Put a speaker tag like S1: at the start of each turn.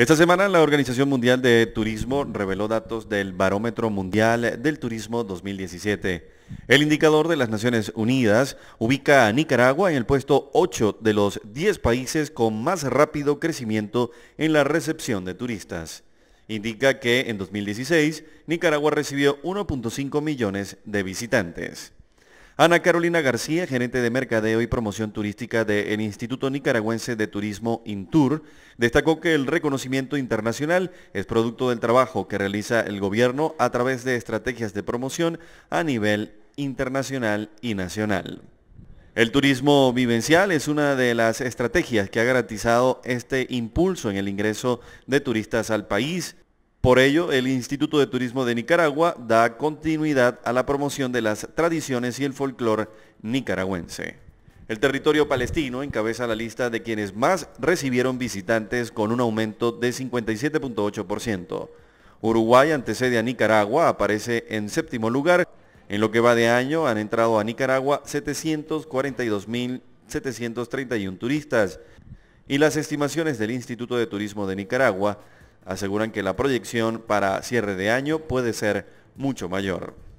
S1: Esta semana la Organización Mundial de Turismo reveló datos del Barómetro Mundial del Turismo 2017. El indicador de las Naciones Unidas ubica a Nicaragua en el puesto 8 de los 10 países con más rápido crecimiento en la recepción de turistas. Indica que en 2016 Nicaragua recibió 1.5 millones de visitantes. Ana Carolina García, gerente de mercadeo y promoción turística del Instituto Nicaragüense de Turismo Intur, destacó que el reconocimiento internacional es producto del trabajo que realiza el gobierno a través de estrategias de promoción a nivel internacional y nacional. El turismo vivencial es una de las estrategias que ha garantizado este impulso en el ingreso de turistas al país, por ello, el Instituto de Turismo de Nicaragua da continuidad a la promoción de las tradiciones y el folclore nicaragüense. El territorio palestino encabeza la lista de quienes más recibieron visitantes con un aumento de 57.8%. Uruguay antecede a Nicaragua, aparece en séptimo lugar. En lo que va de año han entrado a Nicaragua 742.731 turistas y las estimaciones del Instituto de Turismo de Nicaragua aseguran que la proyección para cierre de año puede ser mucho mayor.